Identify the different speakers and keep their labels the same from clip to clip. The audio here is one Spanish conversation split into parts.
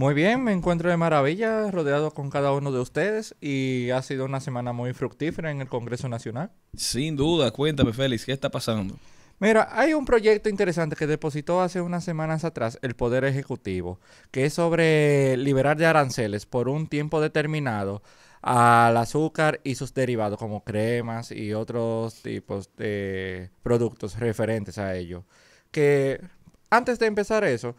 Speaker 1: Muy bien, me encuentro de maravilla, rodeado con cada uno de ustedes y ha sido una semana muy fructífera en el Congreso Nacional.
Speaker 2: Sin duda, cuéntame Félix, ¿qué está pasando?
Speaker 1: Mira, hay un proyecto interesante que depositó hace unas semanas atrás el Poder Ejecutivo, que es sobre liberar de aranceles por un tiempo determinado al azúcar y sus derivados como cremas y otros tipos de productos referentes a ello. Que antes de empezar eso,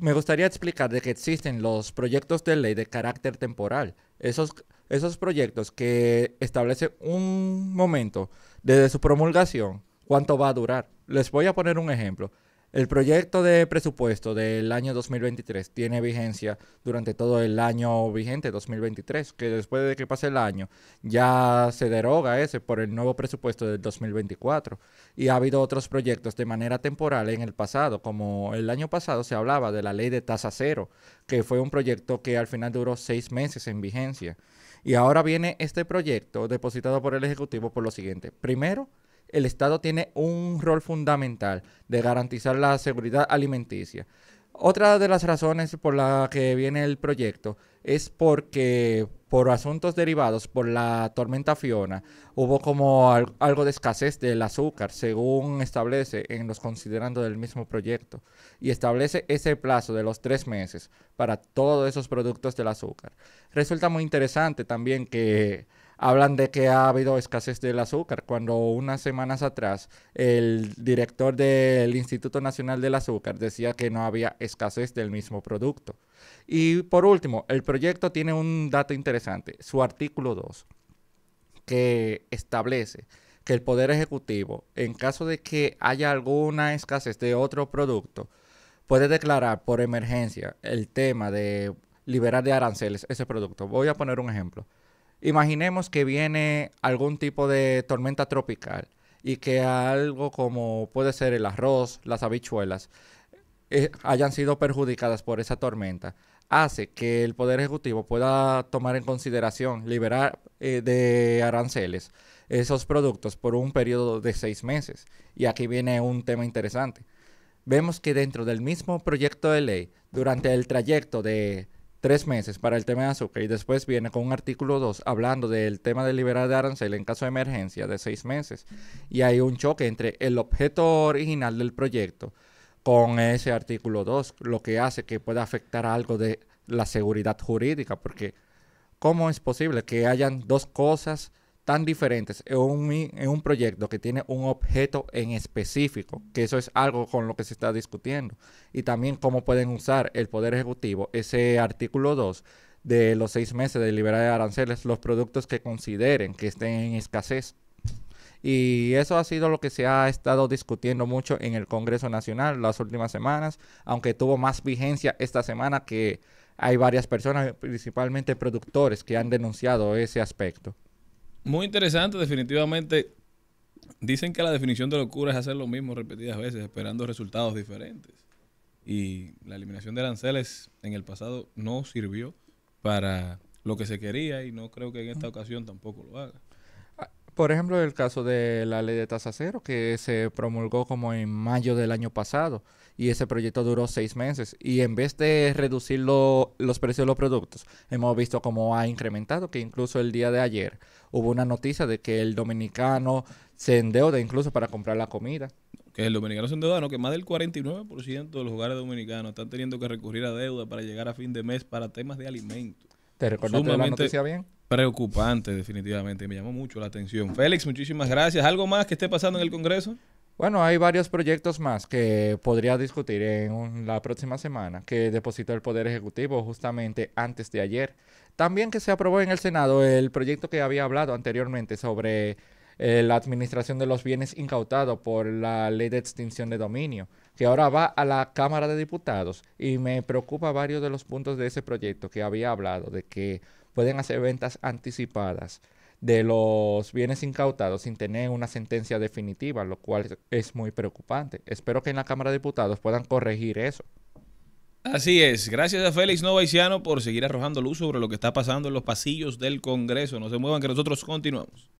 Speaker 1: me gustaría explicar de que existen los proyectos de ley de carácter temporal. Esos, esos proyectos que establecen un momento desde su promulgación, cuánto va a durar. Les voy a poner un ejemplo. El proyecto de presupuesto del año 2023 tiene vigencia durante todo el año vigente 2023, que después de que pase el año ya se deroga ese por el nuevo presupuesto del 2024. Y ha habido otros proyectos de manera temporal en el pasado, como el año pasado se hablaba de la ley de tasa cero, que fue un proyecto que al final duró seis meses en vigencia. Y ahora viene este proyecto depositado por el Ejecutivo por lo siguiente. Primero, el Estado tiene un rol fundamental de garantizar la seguridad alimenticia. Otra de las razones por la que viene el proyecto es porque por asuntos derivados por la tormenta Fiona, hubo como algo de escasez del azúcar, según establece en los considerando del mismo proyecto, y establece ese plazo de los tres meses para todos esos productos del azúcar. Resulta muy interesante también que hablan de que ha habido escasez del azúcar, cuando unas semanas atrás el director del Instituto Nacional del Azúcar decía que no había escasez del mismo producto. Y por último, el proyecto tiene un dato interesante, su artículo 2, que establece que el Poder Ejecutivo, en caso de que haya alguna escasez de otro producto, puede declarar por emergencia el tema de liberar de aranceles ese producto. Voy a poner un ejemplo. Imaginemos que viene algún tipo de tormenta tropical y que algo como puede ser el arroz, las habichuelas, eh, hayan sido perjudicadas por esa tormenta, hace que el Poder Ejecutivo pueda tomar en consideración liberar eh, de aranceles esos productos por un periodo de seis meses. Y aquí viene un tema interesante. Vemos que dentro del mismo proyecto de ley, durante el trayecto de tres meses para el tema de azúcar y después viene con un artículo 2 hablando del tema de liberar de arancel en caso de emergencia de seis meses. Y hay un choque entre el objeto original del proyecto con ese artículo 2, lo que hace que pueda afectar algo de la seguridad jurídica, porque ¿cómo es posible que hayan dos cosas tan diferentes en un, en un, proyecto que tiene un objeto en específico? Que eso es algo con lo que se está discutiendo. Y también cómo pueden usar el Poder Ejecutivo ese artículo 2 de los seis meses de liberar de aranceles los productos que consideren que estén en escasez. Y eso ha sido lo que se ha estado discutiendo mucho en el Congreso Nacional las últimas semanas, aunque tuvo más vigencia esta semana que hay varias personas, principalmente productores, que han denunciado ese aspecto.
Speaker 2: Muy interesante, definitivamente. Dicen que la definición de locura es hacer lo mismo repetidas veces, esperando resultados diferentes. Y la eliminación de aranceles en el pasado no sirvió para lo que se quería y no creo que en esta ocasión tampoco lo haga.
Speaker 1: Por ejemplo, el caso de la ley de tasa cero, que se promulgó como en mayo del año pasado, y ese proyecto duró seis meses. Y en vez de reducir los precios de los productos, hemos visto cómo ha incrementado, que incluso el día de ayer hubo una noticia de que el dominicano se endeuda incluso para comprar la comida.
Speaker 2: Que el dominicano se endeuda, no, que más del 49% de los hogares dominicanos están teniendo que recurrir a deuda para llegar a fin de mes para temas de alimentos. ¿Te recordaste la noticia bien? preocupante, definitivamente. Me llamó mucho la atención. Félix, muchísimas gracias. ¿Algo más que esté pasando en el Congreso? Bueno, hay varios
Speaker 1: proyectos más que podría discutir en la próxima semana que depositó el Poder Ejecutivo justamente antes de ayer. También que se aprobó en el Senado el proyecto que había hablado anteriormente sobre eh, la administración de los bienes incautados por la ley de extinción de dominio, que ahora va a la Cámara de Diputados. Y me preocupa varios de los puntos de ese proyecto que había hablado, de que pueden hacer ventas anticipadas de los bienes incautados sin tener una sentencia definitiva, lo cual es muy preocupante. Espero que en la Cámara de Diputados puedan corregir eso.
Speaker 2: Así es, gracias a Félix Novaiciano por seguir arrojando luz sobre lo que está pasando en los pasillos del Congreso. No se muevan que nosotros continuamos.